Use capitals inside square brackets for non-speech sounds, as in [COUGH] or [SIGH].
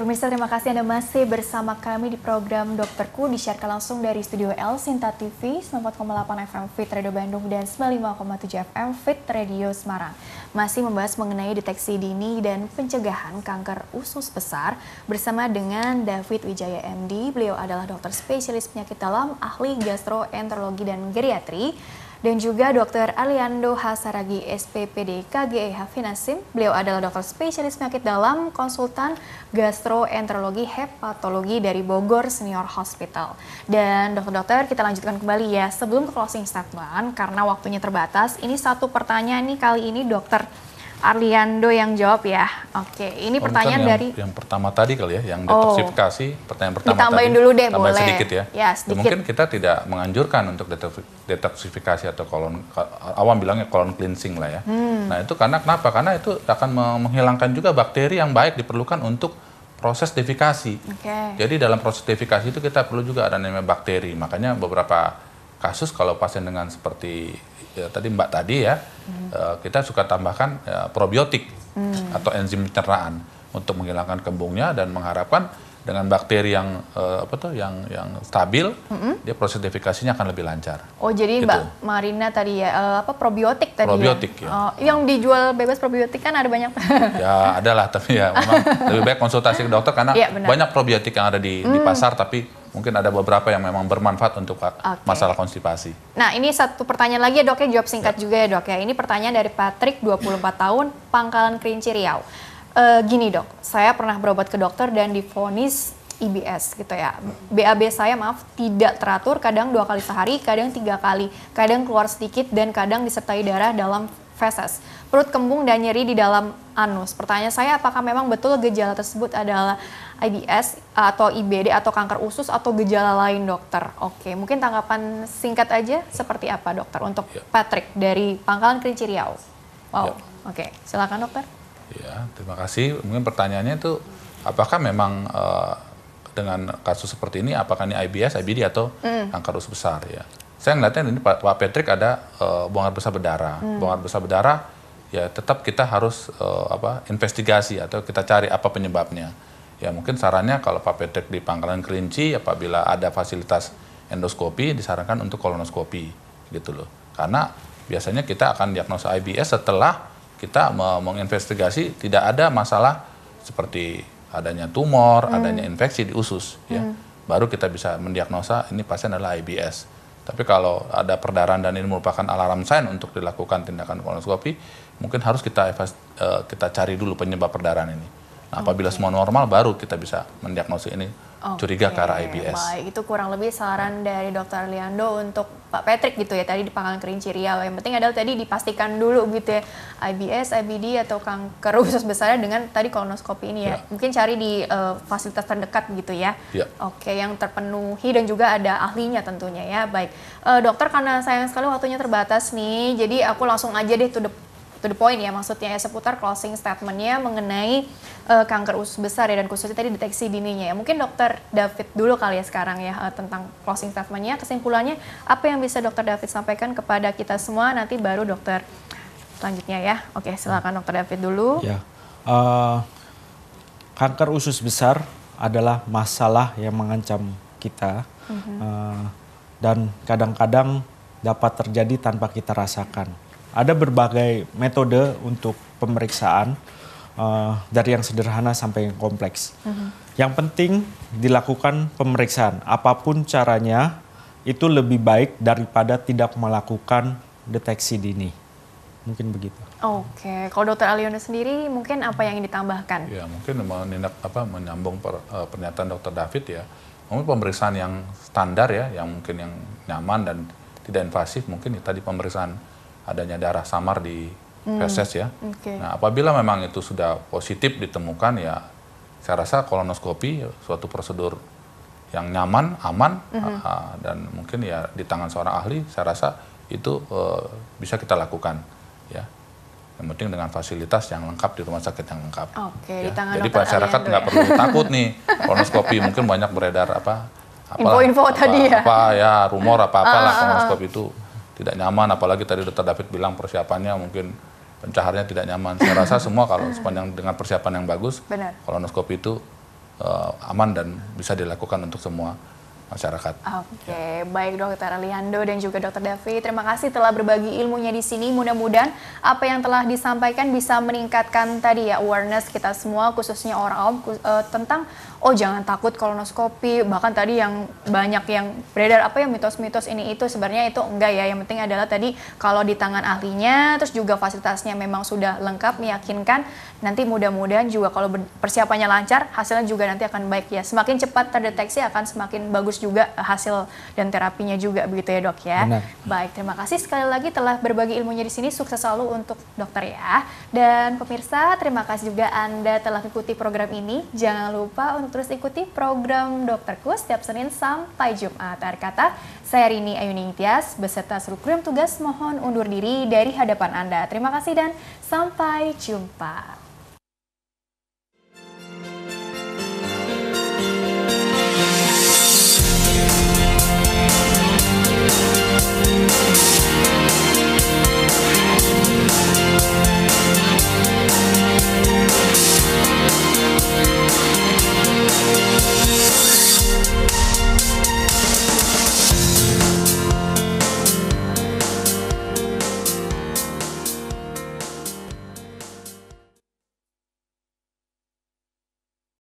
pemirsa terima kasih Anda masih bersama kami di program Dokterku disiarkan langsung dari Studio L Sinta TV 94,8 FM Fit Radio Bandung dan 95,7 FM Fit Radio Semarang. Masih membahas mengenai deteksi dini dan pencegahan kanker usus besar bersama dengan David Wijaya MD. Beliau adalah dokter spesialis penyakit dalam, ahli gastroenterologi dan geriatri dan juga Dr. Aliando Hasaragi SPPD KGEH Finasim. Beliau adalah dokter spesialis penyakit dalam, konsultan gastroenterologi hepatologi dari Bogor Senior Hospital. Dan dokter-dokter kita lanjutkan kembali ya sebelum ke closing statement karena waktunya terbatas. Ini satu pertanyaan nih kali ini dokter Arliando yang jawab ya. Oke, ini oh, pertanyaan yang, dari yang pertama tadi kali ya, yang detoksifikasi. Oh. Pertanyaan pertama Ditambahin tadi. dulu deh, tambahin boleh. sedikit ya. ya, ya sedikit. Mungkin kita tidak menganjurkan untuk detoksifikasi atau kolon awam bilangnya kolon cleansing lah ya. Hmm. Nah, itu karena kenapa? Karena itu akan menghilangkan juga bakteri yang baik diperlukan untuk proses defikasi. Okay. Jadi dalam proses defikasi itu kita perlu juga ada namanya bakteri. Makanya beberapa kasus kalau pasien dengan seperti ya, tadi Mbak tadi ya, hmm. kita suka tambahkan uh, probiotik hmm. atau enzim pencernaan untuk menghilangkan kembungnya dan mengharapkan dengan bakteri yang uh, apa tuh yang yang stabil, mm-hmm. dia proses defikasinya akan lebih lancar. Oh jadi gitu. Mbak Marina tadi ya uh, apa probiotik tadi ya? probiotik, ya? ya. Oh, yang dijual bebas probiotik kan ada banyak. ya ada lah tapi ya memang [LAUGHS] lebih baik konsultasi ke dokter karena ya, banyak probiotik yang ada di, mm. di hmm. pasar tapi Mungkin ada beberapa yang memang bermanfaat untuk okay. masalah konstipasi. Nah, ini satu pertanyaan lagi ya dok ya, jawab singkat ya. juga ya dok ya. Ini pertanyaan dari Patrick, 24 tahun, Pangkalan Kerinci Riau. E, gini dok, saya pernah berobat ke dokter dan difonis IBS gitu ya. BAB saya maaf tidak teratur, kadang dua kali sehari, kadang tiga kali, kadang keluar sedikit dan kadang disertai darah dalam feses. Perut kembung dan nyeri di dalam anus. Pertanyaan saya apakah memang betul gejala tersebut adalah IBS atau IBD atau kanker usus atau gejala lain dokter. Oke, mungkin tanggapan singkat aja seperti apa dokter untuk ya. Patrick dari Pangkalan Kerinci Riau. Wow. Ya. Oke, silakan dokter. Ya, terima kasih. Mungkin pertanyaannya itu apakah memang uh, dengan kasus seperti ini apakah ini IBS, IBD atau mm. kanker usus besar ya? Saya ngeliatnya ini Pak Patrick ada uh, eh, buangan besar berdarah. Mm. Buangan besar berdarah ya tetap kita harus uh, apa investigasi atau kita cari apa penyebabnya ya mungkin sarannya kalau papetek di Pangkalan Kerinci apabila ya ada fasilitas endoskopi disarankan untuk kolonoskopi gitu loh karena biasanya kita akan diagnosa IBS setelah kita menginvestigasi tidak ada masalah seperti adanya tumor, hmm. adanya infeksi di usus ya. Hmm. Baru kita bisa mendiagnosa ini pasien adalah IBS. Tapi kalau ada perdarahan dan ini merupakan alarm sign untuk dilakukan tindakan kolonoskopi, mungkin harus kita eh, kita cari dulu penyebab perdarahan ini. Nah, apabila semua normal baru kita bisa mendiagnosis ini okay. curiga ke arah IBS. Baik, itu kurang lebih saran dari Dokter Liando untuk Pak Patrick gitu ya tadi di Pangkalan Kerinci Riau. Yang penting adalah tadi dipastikan dulu gitu ya IBS, IBD atau kanker usus besarnya dengan tadi kolonoskopi ini ya. ya. Mungkin cari di uh, fasilitas terdekat gitu ya. ya. Oke, yang terpenuhi dan juga ada ahlinya tentunya ya. Baik. Uh, dokter karena sayang sekali waktunya terbatas nih. Jadi aku langsung aja deh to the to the point ya maksudnya ya seputar closing statementnya mengenai uh, kanker usus besar ya dan khususnya tadi deteksi dininya ya. Mungkin dokter David dulu kali ya sekarang ya uh, tentang closing statementnya kesimpulannya apa yang bisa dokter David sampaikan kepada kita semua nanti baru dokter selanjutnya ya. Oke silakan dokter David dulu. Ya. Uh, kanker usus besar adalah masalah yang mengancam kita mm -hmm. uh, dan kadang-kadang dapat terjadi tanpa kita rasakan ada berbagai metode untuk pemeriksaan uh, dari yang sederhana sampai yang kompleks. Uh-huh. Yang penting dilakukan pemeriksaan apapun caranya itu lebih baik daripada tidak melakukan deteksi dini. Mungkin begitu. Oke, okay. kalau dokter Aliono sendiri mungkin apa yang ditambahkan? Ya mungkin menindak apa menyambung per, uh, pernyataan dokter David ya. Mungkin pemeriksaan yang standar ya, yang mungkin yang nyaman dan tidak invasif mungkin ya, tadi pemeriksaan adanya darah samar di hmm, feses hmm. ya. Okay. Nah, apabila memang itu sudah positif ditemukan ya saya rasa kolonoskopi suatu prosedur yang nyaman, aman mm -hmm. uh, dan mungkin ya di tangan seorang ahli saya rasa itu uh, bisa kita lakukan ya. Yang penting dengan fasilitas yang lengkap di rumah sakit yang lengkap. Okay, ya. di tangan Jadi masyarakat nggak ya. perlu takut nih [LAUGHS] kolonoskopi mungkin banyak beredar apa Info-info tadi ya. Apa ya rumor apa apalah lah ah, kolonoskopi itu tidak nyaman apalagi tadi Dr. David bilang persiapannya mungkin pencaharnya tidak nyaman. Saya rasa semua kalau sepanjang dengan persiapan yang bagus, Benar. kolonoskopi itu uh, aman dan bisa dilakukan untuk semua masyarakat. Oke, okay. ya. baik Dokter Aliando dan juga Dokter Davi terima kasih telah berbagi ilmunya di sini. Mudah-mudahan apa yang telah disampaikan bisa meningkatkan tadi ya awareness kita semua, khususnya orang awam uh, tentang oh jangan takut kolonoskopi. Bahkan tadi yang banyak yang beredar apa yang mitos-mitos ini itu sebenarnya itu enggak ya. Yang penting adalah tadi kalau di tangan ahlinya, terus juga fasilitasnya memang sudah lengkap, meyakinkan. Nanti mudah-mudahan juga kalau persiapannya lancar, hasilnya juga nanti akan baik ya. Semakin cepat terdeteksi akan semakin bagus juga hasil dan terapinya juga begitu ya dok ya. Benar. Baik, terima kasih sekali lagi telah berbagi ilmunya di sini. Sukses selalu untuk dokter ya. Dan pemirsa, terima kasih juga Anda telah mengikuti program ini. Jangan lupa untuk terus ikuti program Dokterku setiap Senin sampai Jumat. Akhir kata, saya Rini Ayuningtyas beserta seluruh krim tugas mohon undur diri dari hadapan Anda. Terima kasih dan sampai jumpa.